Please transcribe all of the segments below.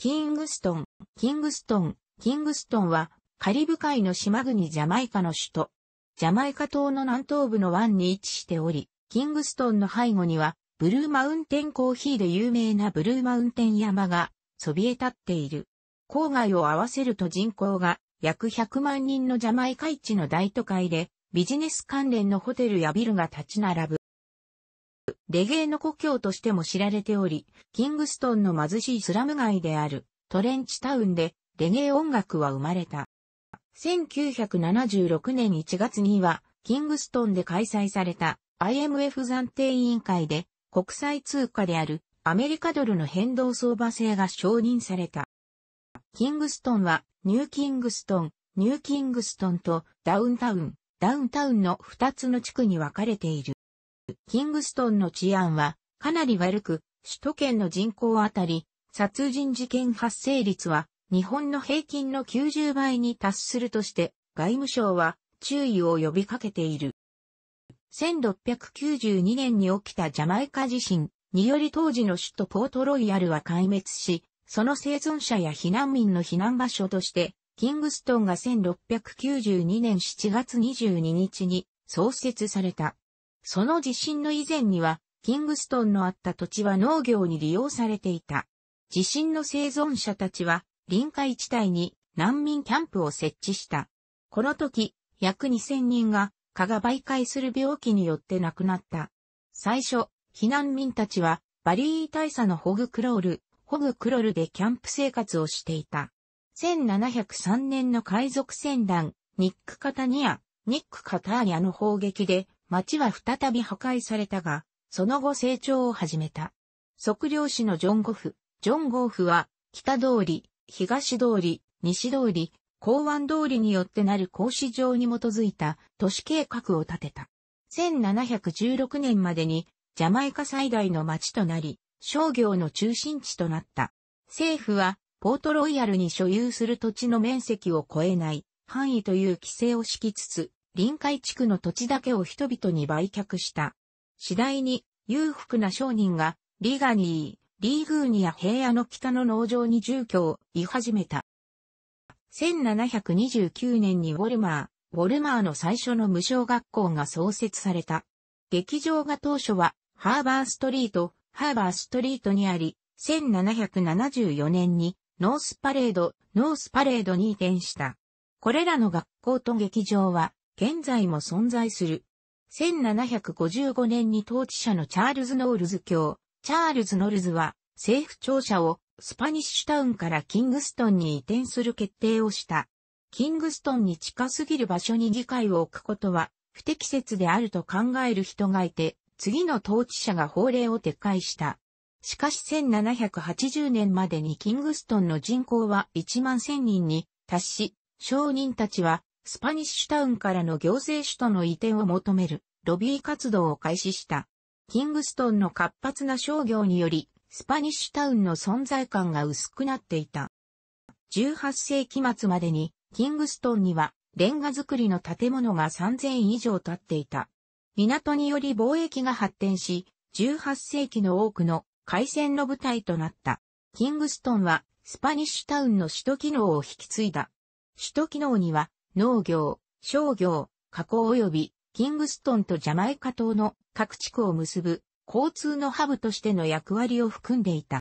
キングストン、キングストン、キングストンはカリブ海の島国ジャマイカの首都。ジャマイカ島の南東部の湾に位置しており、キングストンの背後にはブルーマウンテンコーヒーで有名なブルーマウンテン山がそびえ立っている。郊外を合わせると人口が約100万人のジャマイカ一の大都会でビジネス関連のホテルやビルが立ち並ぶ。レゲエの故郷としても知られており、キングストンの貧しいスラム街であるトレンチタウンでレゲエ音楽は生まれた。1976年1月には、キングストンで開催された IMF 暫定委員会で国際通貨であるアメリカドルの変動相場制が承認された。キングストンはニューキングストン、ニューキングストンとダウンタウン、ダウンタウンの2つの地区に分かれている。キングストンの治安はかなり悪く、首都圏の人口あたり、殺人事件発生率は日本の平均の90倍に達するとして、外務省は注意を呼びかけている。1692年に起きたジャマイカ地震により当時の首都ポートロイヤルは壊滅し、その生存者や避難民の避難場所として、キングストンが1692年7月22日に創設された。その地震の以前には、キングストンのあった土地は農業に利用されていた。地震の生存者たちは、臨海地帯に難民キャンプを設置した。この時、約2000人が蚊が媒介する病気によって亡くなった。最初、避難民たちは、バリー大佐のホグクロール、ホグクロルでキャンプ生活をしていた。1703年の海賊船団、ニック・カタニア、ニック・カターニアの砲撃で町は再び破壊されたが、その後成長を始めた。測量士のジョン・ゴフ。ジョン・ゴフは、北通り、東通り、西通り、港湾通りによってなる格子状に基づいた都市計画を立てた。1716年までにジャマイカ最大の町となり、商業の中心地となった。政府は、ポートロイヤルに所有する土地の面積を超えない範囲という規制を敷きつつ、臨海地区の土地だけを人々に売却した。次第に、裕福な商人が、リガニー、リーグーニア平野の北の農場に住居を居始めた。1729年にウォルマー、ウォルマーの最初の無償学校が創設された。劇場が当初は、ハーバーストリート、ハーバーストリートにあり、1774年に、ノースパレード、ノースパレードに移転した。これらの学校と劇場は、現在も存在する。1755年に統治者のチャールズ・ノールズ卿、チャールズ・ノルズは政府庁舎をスパニッシュタウンからキングストンに移転する決定をした。キングストンに近すぎる場所に議会を置くことは不適切であると考える人がいて、次の統治者が法令を撤回した。しかし1780年までにキングストンの人口は1万1000人に達し、商人たちはスパニッシュタウンからの行政首都の移転を求めるロビー活動を開始した。キングストンの活発な商業により、スパニッシュタウンの存在感が薄くなっていた。18世紀末までに、キングストンには、レンガ造りの建物が3000以上建っていた。港により貿易が発展し、18世紀の多くの海戦の舞台となった。キングストンは、スパニッシュタウンの首都機能を引き継いだ。首都機能には、農業、商業、加工及びキングストンとジャマイカ島の各地区を結ぶ交通のハブとしての役割を含んでいた。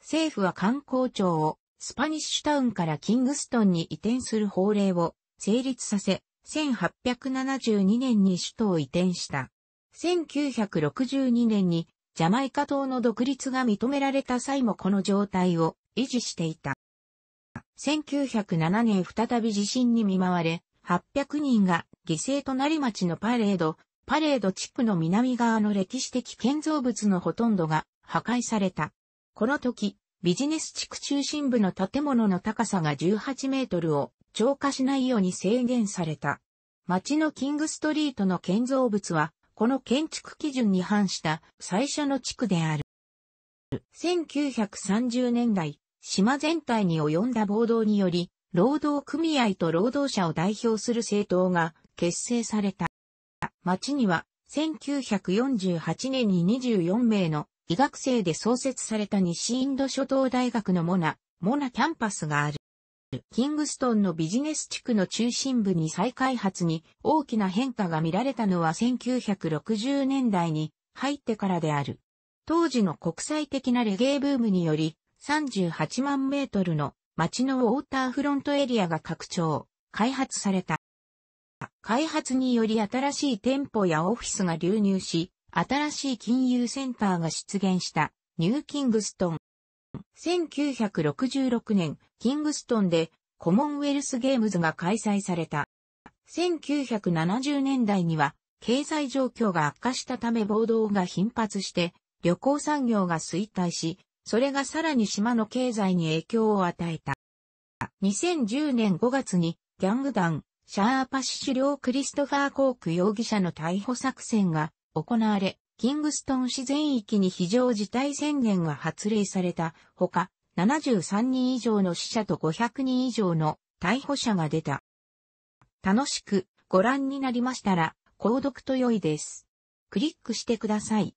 政府は観光庁をスパニッシュタウンからキングストンに移転する法令を成立させ、1872年に首都を移転した。1962年にジャマイカ島の独立が認められた際もこの状態を維持していた。1907年再び地震に見舞われ、800人が犠牲となり町のパレード、パレード地区の南側の歴史的建造物のほとんどが破壊された。この時、ビジネス地区中心部の建物の高さが18メートルを超過しないように制限された。町のキングストリートの建造物は、この建築基準に反した最初の地区である。1930年代、島全体に及んだ暴動により、労働組合と労働者を代表する政党が結成された。町には、1948年に24名の医学生で創設された西インド諸島大学のモナ、モナキャンパスがある。キングストンのビジネス地区の中心部に再開発に大きな変化が見られたのは1960年代に入ってからである。当時の国際的なレゲエブームにより、38万メートルの街のウォーターフロントエリアが拡張、開発された。開発により新しい店舗やオフィスが流入し、新しい金融センターが出現したニューキングストン。1966年、キングストンでコモンウェルスゲームズが開催された。1970年代には経済状況が悪化したため暴動が頻発して旅行産業が衰退し、それがさらに島の経済に影響を与えた。2010年5月にギャング団、シャーパシ狩領クリストファー・コーク容疑者の逮捕作戦が行われ、キングストン市全域に非常事態宣言が発令されたほか、73人以上の死者と500人以上の逮捕者が出た。楽しくご覧になりましたら、購読と良いです。クリックしてください。